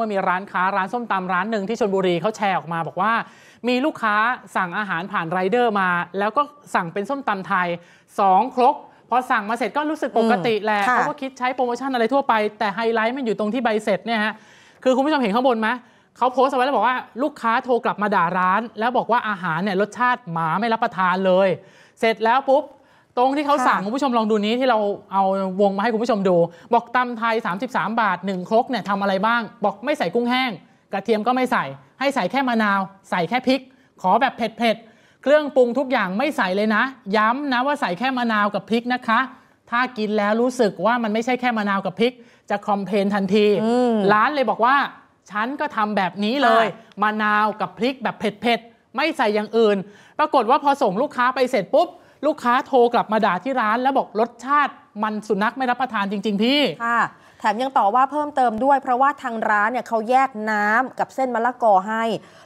มื่อมีร้านค้าร้านส้มตำร้านหนึ่งที่ชนบุรีเขาแชร์ออกมา บอกว่า มีลูกค้าสั่งอาหารผ่านไรเดอร์มาแล้วก็สั่งเป็นส้มตำไทย 2 ครกพอสั่งมาเสร็จก็รู้สึกปกติแหละเขาก็คิดใช้โปรโมชั่นอะไรทั่วไปแต่ไฮไลท์มันอยู่ตรงที่ใบเสร็จเนี่ยฮะคือคุณผู้ชมเห็นข้างบนไหมเขาโพสต์เอาไว้แล้วบอกว่า ลูกค้าโทรกลับมาด่าร้าน แล้วบอกว่าอาหารเนี่ยรสชาติหมาไม่รับประทานเลย เสร็จแล้วปุ๊บตรงที่เขาสั่งคุณผู้ชมลองดูนี้ที่เราเอาวงมาให้คุณผู้ชมดู บอกตำไทย 33 บาท1ครกเนี่ยทำอะไรบ้างบอกไม่ใส่กุ้งแห้ง กระเทียมก็ไม่ใส่ ให้ใส่แค่มะนาวใส่แค่พริก ขอแบบเผ็ดเผ็ดเครื่องปรุงทุกอย่างไม่ใส่เลยนะ ย้ำนะว่าใส่แค่มะนาวกับพริกนะคะ ถ้ากินแล้วรู้สึกว่ามันไม่ใช่แค่มะนาวกับพริก จะคอมเพนทันทีร้านเลยบอกว่า ฉันก็ทำแบบนี้เลยมะนาวกับพริกแบบเผ็ดเผ็ดไม่ใส่อย่างอื่น ปรากฏว่าพอส่งลูกค้าไปเสร็จปุ๊บลูกค้าโทรกลับมาด่าที่ร้านแล้วบอกรสชาติมันสุนัขไม่รับประทานจริง ๆ พี่ ค่ะ แถมยังต่อว่าเพิ่มเติมด้วย เพราะว่าทางร้านเนี่ยเขาแยกน้ำกับเส้นมะละกอให้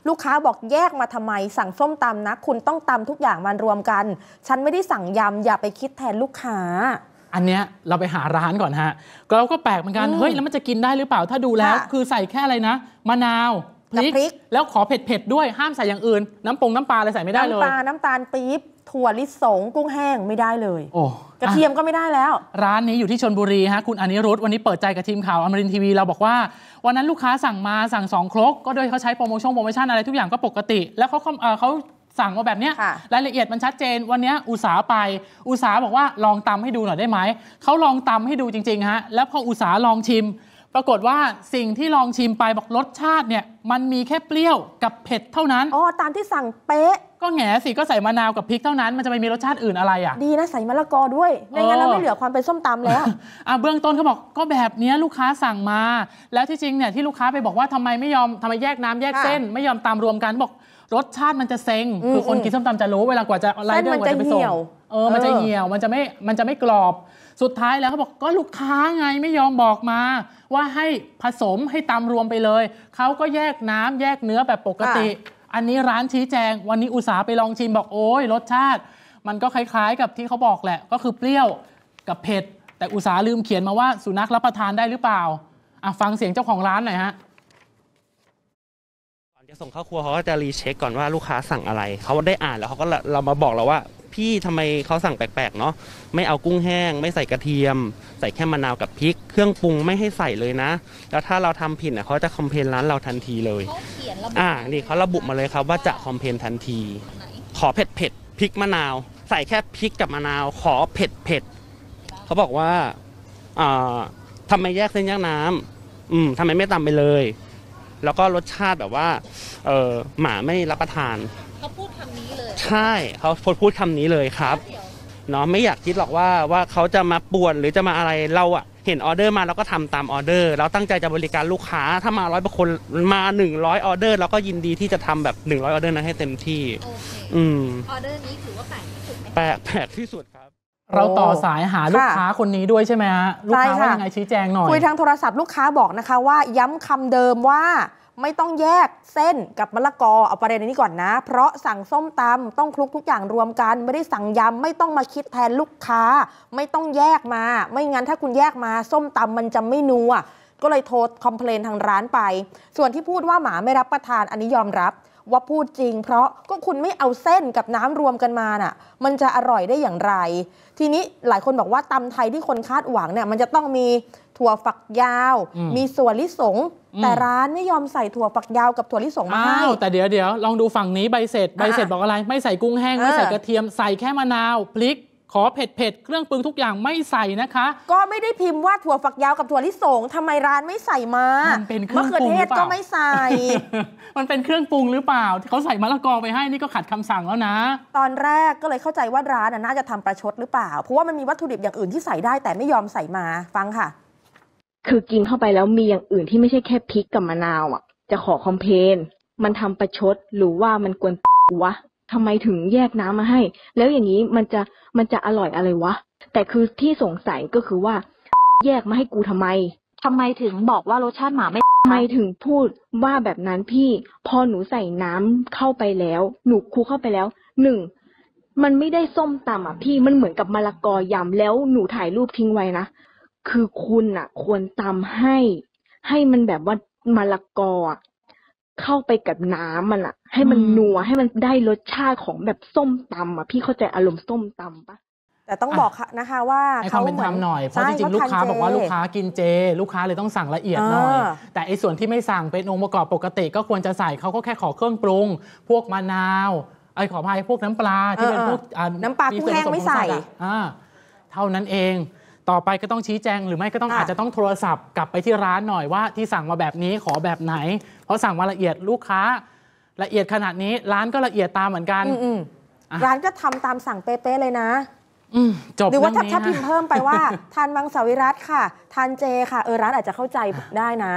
ลูกค้าบอกแยกมาทำไมสั่งส้มตำนะ คุณต้องตำทุกอย่างมันรวมกัน ฉันไม่ได้สั่งยำอย่าไปคิดแทนลูกค้า อันเนี้ยเราไปหาร้านก่อนฮะเราก็แปลกเหมือนกันเฮ้ย แล้วมันจะกินได้หรือเปล่าถ้าดูแล้ว คือใส่แค่อะไรนะมะนาวพริก แล้วขอเผ็ด ๆ ด้วยห้ามใส่อย่างอื่นน้ำปงน้ำปลาอะไรใส่ไม่ได้เลยน้ำตาลน้ำตาลปี๊บถั่วลิสงกุ้งแห้งไม่ได้เลยโอ้กระเทียมก็ไม่ได้แล้ว ร้านนี้อยู่ที่ชนบุรีฮะคุณอนิรุธวันนี้เปิดใจกับทีมข่าวอมรินทีวีเราบอกว่า วันนั้นลูกค้าสั่งมาสั่งสองครก ก็โดยเขาใช้โปรโมชั่นโปรโมชั่นอะไรทุกอย่างก็ปกติ แล้วเขาเขาสั่งมาแบบเนี้ยรายละเอียดมันชัดเจนวันนี้อุตสาไป อุตสาบอกว่าลองตำให้ดูหน่อยได้ไหมเขาลองตำให้ดูจริงๆฮะแล้วพออุตสาลองชิม ปรากฏว่าสิ่งที่ลองชิมไปบอกรสชาติเนี่ยมันมีแค่เปรี้ยวกับเผ็ดเท่านั้นอ๋อตามที่สั่งเป๊ะก็แง่สิก็ใส่มะนาวกับพริกเท่านั้นมันจะไม่มีรสชาติอื่นอะไรอ่ะดีนะใส่มะละกอด้วยไม่งั้นเราไม่เหลือความเป็นส้มตำแล้วอ่ะเบื้องต้นเขาบอกก็แบบนี้ลูกค้าสั่งมา แล้วที่จริงเนี่ยที่ลูกค้าไปบอกว่าทำไมไม่ยอมทำไมแยกน้ำแยกเส้น ไม่ยอมตามรวมกันบอกรสชาติมันจะเซ็งคือคนกินส้มตำจะรู้เวลากว่าจะไล่เดอร์กว่าจะไปส่งเออมันจะเหี่ยวมันจะไม่มันจะไม่กรอบสุดท้ายแล้วเขาบอกก็ลูกค้าไงไม่ยอมบอกมา ว่าให้ผสมให้ตามรวมไปเลยเขาก็แยกน้ำแยกเนื้อแบบปกติอันนี้ร้านชี้แจงวันนี้อุตสาห์ไปลองชิมบอกโอ้ยรสชาติ มันก็คล้าย ๆกับที่เขาบอกแหละ ก็คือเปรี้ยวกับเผ็ดแต่อุตสาห์ลืมเขียนมาว่า สุนัขรับประทานได้หรือเปล่าอ่ะฟังเสียงเจ้าของร้านหน่อยฮะก่อนจะส่งเข้าครัวเขาก็จะรีเช็คก่อนว่าลูกค้าสั่งอะไรเขาได้อ่านแล้วเขาก็เรามาบอกเราว่า พี่ทำไมเขาสั่งแปลกๆเนาะไม่เอากุ้งแห้ง ไม่ใส่กระเทียมใส่แค่มะนาวกับพริกเครื่องปรุงไม่ให้ใส่เลยนะแล้วถ้าเราทำผิดเนี่ยเขาจะคอมเพลนร้านเราทันทีเลยนระบุอ่า นี่เขาระบุมาเลยครับว่าจะคอมเพนทันที ขอเผ็ดเผ็ดพริกมะนาว ใส่แค่พริกกับมะนาว ขอเผ็ดเผ็ดเขาบอกว่าอ่าทำไมแยกเส้นแยกน้ำอืมทำไมไม่ตาไปเลย แล้วก็รสชาติแบบว่าเออหมาไม่รับประทานเขาพูดคำนี้เลย ใช่ เขาพูดคำนี้เลยครับเเนาะ ไม่อยากคิดหรอกว่าว่าเขาจะมาป่วนหรือจะมาอะไรเราอะเห็นออเดอร์มาเราก็ทำตามออเดอร์ เราตั้งใจจะบริการลูกค้าถ้ามาร้อยคนมา100ออเดอร์เราก็ยินดีที่จะทำแบบ100ออเดอร์นั้นให้เต็มที่ออเดอร์นี้ถือว่าแปลกที่สุดแปลกแปลกที่สุดครับ เราต่อสายหาลูกค้าคนนี้ด้วยใช่ไหมฮะลูกค้าว่ายังไงชี้แจงหน่อยคุยทางโทรศัพท์ลูกค้าบอกนะคะ ว่าย้ำคำเดิมว่าไม่ต้องแยกเส้นกับมะละกอเอาประเด็นนี้ก่อนนะ เพราะสั่งส้มตำต้องคลุกทุกอย่างรวมกัน ไม่ได้สั่งยำ ไม่ต้องมาคิดแทนลูกค้า ไม่ต้องแยกมา ไม่งั้นถ้าคุณแยกมา ส้มตำมันจะไม่นัวก็เลยโทรคอมเพลนทางร้านไป ส่วนที่พูดว่าหมาไม่รับประทานอันนี้ยอมรับว่าพูดจริงเพราะก็คุณไม่เอาเส้นกับน้ำรวมกันมาน่ะมันจะอร่อยได้อย่างไร ทีนี้หลายคนบอกว่าตำไทยที่คนคาดหวังเนี่ยมันจะต้องมีถั่วฝักยาว มีส่วนลิสงแต่ร้านไม่ยอมใส่ถั่วฝักยาวกับถั่วลิสงมาให้แต่เดี๋ยวเดี๋ยวลองดูฝั่งนี้ใบเสร็จใบเสร็จบอกอะไรไม่ใส่กุ้งแห้งไม่ใส่กระเทียมใส่แค่มะนาวพริกขอเผ็ดเผ็ดเครื่องปรุงทุกอย่างไม่ใส่นะคะ ก็ไม่ได้พิมพ์ว่าถั่วฝักยาวกับถั่วลิสงทำไมร้านไม่ใส่มามันเป็นเครื่องปรุงหรือเปล่าก็ไม่ใส่ มันเป็นเครื่องปรุงหรือเปล่าที่เขาใส่มะละกอไปให้นี่ก็ขัดคำสั่งแล้วนะ ตอนแรกก็เลยเข้าใจว่า ร้านน่าจะทำประชดหรือเปล่าเพราะว่ามันมีวัตถุดิบอย่างอื่นที่ใส่ได้ แต่ไม่ยอมใส่มาฟังค่ะ คือกินเข้าไปแล้วมีอย่างอื่นที่ไม่ใช่แค่พริกกับมะนาวอ่ะ จะขอคอมเพน มันทำประชดหรือว่ามันกวนวะทำไมถึงแยกน้ำมาให้ แล้วอย่างนี้มันจะมันจะอร่อยอะไรวะ แต่คือที่สงสัยก็คือว่า แยกมาให้กูทำไม ทำไมถึงบอกว่ารสชาติหมาไม่ทำไมถึงพูดว่าแบบนั้นพี่ พอหนูใส่น้ำเข้าไปแล้ว หนูคูเข้าไปแล้ว หนึ่ง มันไม่ได้ส้มตำอ่ะพี่ มันเหมือนกับมะละกอยำแล้วหนูถ่ายรูปทิ้งไว้นะ คือคุณอ่ะ ควรตำให้ ให้มันแบบว่ามะละกอเข้าไปกับน้ำมันอะให้มันนัวให้มันได้รสชาติของแบบส้มตำอะพี่เข้าใจอารมณ์ส้มตำปะแต่ต้องบอกนะคะ ว่าให้ควาเป็นทำหน่อยเพราะจริงๆลูกค้าบอกว่าลูกค้ากินเจ ลูกค้าเลยต้องสั่งละเอียดหน่อยแต่ไอ้ส่วนที่ไม่สั่งเป็นองค์ประกอบปกติ ก็ควรจะใส่เขาก็แค่ขอเครื่องปรุง พวกมะนาว ไอ้ขอพายพวกน้ำปลาที่เป็นพวกน้ำปลากุ้งแห้งไม่ใส่เท่านั้นเองต่อไปก็ต้องชี้แจงหรือไม่ก็ต้องอาจจะต้องโทรศัพท์กลับไปที่ร้านหน่อยว่าที่สั่งมาแบบนี้ขอแบบไหน เพราะสั่งมาละเอียดลูกค้า ละเอียดขนาดนี้ร้านก็ละเอียดตามเหมือนกันร้านก็ทำตามสั่งเป๊ะเลยนะจบหรือว่าถ้าพิมพ์เพิ่มไปว่า ทานมังสวิรัตค่ะทานเจค่ะ เออร้านอาจจะเข้าใจได้นะ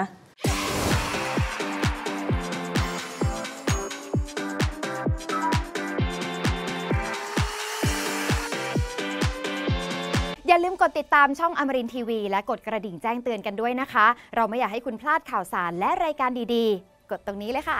าลืมกดติดตามช่องอมรินทีวีและกดกระดิ่งแจ้งเตือนกันด้วยนะคะ เราไม่อยากให้คุณพลาดข่าวสารและรายการดีๆ กดตรงนี้เลยค่ะ